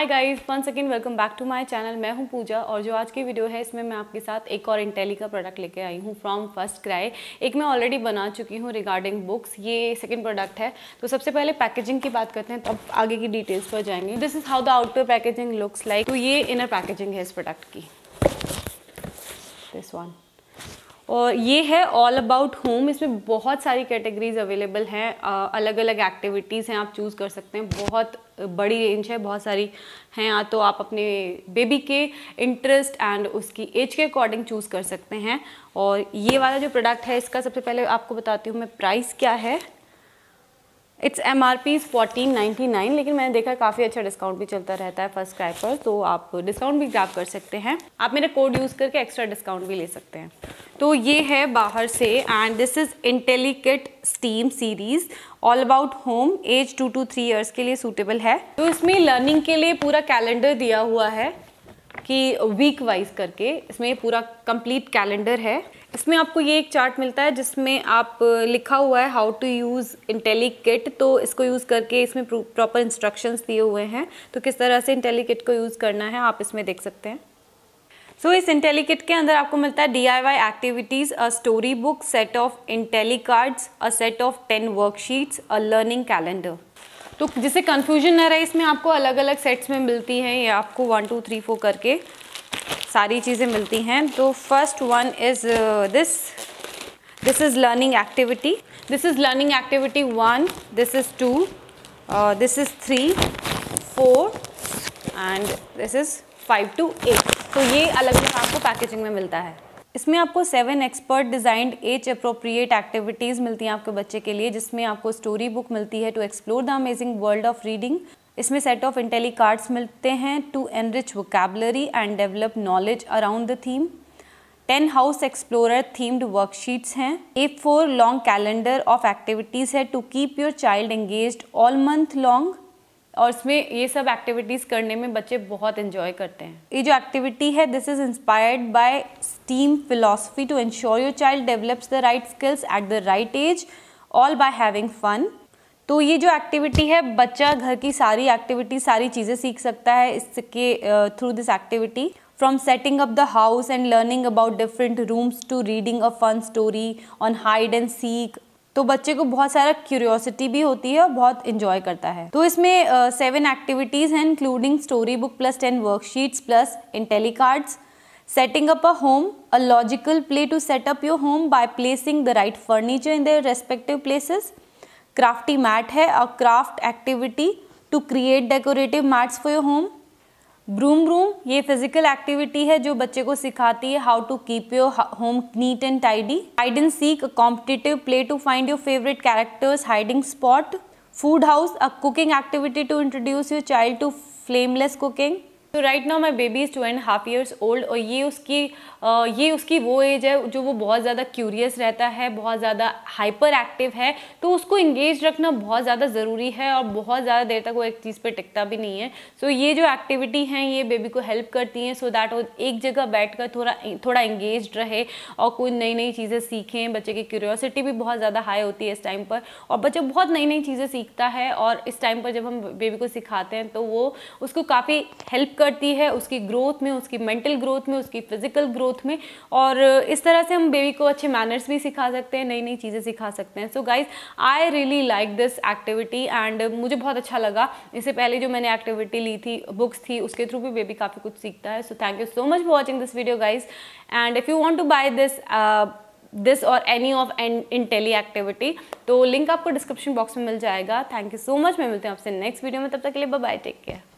Hi guys one second welcome back to my channel मैं हूं पूजा और जो आज की वीडियो है इसमें मैं आपके साथ एक और इंटेली का प्रोडक्ट लेके आई हूं फ्रॉम फर्स्ट क्राई एक मैं ऑलरेडी बना चुकी हूं रिगार्डिंग बुक्स ये सेकंड प्रोडक्ट है तो सबसे पहले पैकेजिंग की बात करते हैं तब तो आगे की डिटेल्स पर जाएंगे this is how the outdoor packaging looks like तो ये इनर पैकेजिंग है इस प्रोडक्ट की दिस वन और ये है ऑल अबाउट होम इसमें बहुत सारी कैटेगरीज अवेलेबल हैं अलग अलग एक्टिविटीज़ हैं आप चूज़ कर सकते हैं बहुत बड़ी रेंज है बहुत सारी हैं या तो आप अपने बेबी के इंटरेस्ट एंड उसकी एज के अकॉर्डिंग चूज़ कर सकते हैं और ये वाला जो प्रोडक्ट है इसका सबसे पहले आपको बताती हूँ मैं प्राइस क्या है it's M R P fourteen ninety nine लेकिन मैंने देखा काफ़ी अच्छा डिस्काउंट भी चलता रहता है फर्स्ट क्राई पर तो आप डिस्काउंट भी ग्राफ कर सकते हैं आप मेरा कोड यूज़ करके एक्स्ट्रा डिस्काउंट भी ले सकते हैं तो ये है बाहर से and this is Intellikit steam series all about home age two to three years के लिए सूटेबल है तो इसमें लर्निंग के लिए पूरा कैलेंडर दिया हुआ है कि वीक वाइज करके इसमें पूरा कंप्लीट कैलेंडर है इसमें आपको ये एक चार्ट मिलता है जिसमें आप लिखा हुआ है how to use Intellikit तो इसको यूज़ करके इसमें प्रॉपर इंस्ट्रक्शंस दिए हुए हैं तो किस तरह से इंटेली किट को यूज़ करना है आप इसमें देख सकते हैं सो so, इस इंटेली किट के अंदर आपको मिलता है D I Y activities a story book set of intelli cards a set of ten worksheets a learning calendar तो जिससे कन्फ्यूजन ना रहे इसमें आपको अलग अलग सेट्स में मिलती हैं ये आपको वन टू थ्री फोर करके सारी चीज़ें मिलती हैं तो first one is this this is learning activity this is learning activity one this is two this is three four and this is five two eight तो ये अलग अलग आपको पैकेजिंग में मिलता है इसमें आपको seven expert designed age appropriate activities मिलती हैं आपके बच्चे के लिए जिसमें आपको स्टोरी बुक मिलती है to explore the amazing world of reading इसमें सेट ऑफ इंटेली कार्ड्स मिलते हैं to enrich vocabulary and develop knowledge around the theme ten house explorer themed worksheets हैं a four long calendar of activities है to keep your child engage all month long और इसमें ये सब activities करने में बच्चे बहुत इंजॉय करते हैं ये जो एक्टिविटी है this is inspired by team philosophy to ensure your child develops the right skills at the right age all by having fun तो ये जो एक्टिविटी है बच्चा घर की सारी एक्टिविटी सारी चीज़ें सीख सकता है इसके through this activity from setting up the house and learning about different rooms to reading a fun story on hide and seek तो बच्चे को बहुत सारा क्यूरियोसिटी भी होती है और बहुत इन्जॉय करता है तो इसमें सेवन एक्टिविटीज़ हैं including story book plus ten worksheets plus intelli cards Setting up a home, a logical play to set up your home by placing the right furniture in their respective places. Crafty mat hai a craft activity to create decorative mats for your home. broom room ye physical activity hai jo bacche ko sikhati hai how to keep your home neat and tidy hide and seek a competitive play to find your favorite characters hiding spot food house a cooking activity to introduce your child to flameless cooking तो right now my baby is two and half years old और ये उसकी आ, ये उसकी वो as है जो वो बहुत ज़्यादा क्यूरियस रहता है बहुत ज़्यादा हाइपर एक्टिव है तो उसको इंगेज रखना बहुत ज़्यादा ज़रूरी है और बहुत ज़्यादा देर तक वो एक चीज़ पर टिकता भी नहीं है सो so, ये जो एक्टिविटी हैं ये बेबी को हेल्प करती हैं सो दैट वो एक जगह बैठ कर थोड़ा थोड़ा इंगेज रहे और कोई नई नई चीज़ें सीखें बच्चे की क्यूरियोसिटी भी बहुत ज़्यादा हाई होती है इस टाइम पर और बच्चा बहुत नई नई चीज़ें सीखता है और इस टाइम पर जब हम बेबी को सिखाते हैं तो वो उसको काफ़ी हेल्प करती है उसकी ग्रोथ में उसकी मेंटल ग्रोथ में उसकी फिजिकल ग्रोथ में और इस तरह से हम बेबी को अच्छे मैनर्स भी सिखा सकते हैं नई नई चीज़ें सिखा सकते हैं so guys I really like this activity and मुझे बहुत अच्छा लगा इससे पहले जो मैंने एक्टिविटी ली थी बुक्स थी उसके थ्रू भी बेबी काफ़ी कुछ सीखता है so thank you so much for watching this video guys and if you want to buy this this और any of intelli activity तो लिंक आपको डिस्क्रिप्शन बॉक्स में मिल जाएगा थैंक यू सो मच मैं मिलते हैं आपसे नेक्स्ट वीडियो में तब तक के लिए बाय टेक केयर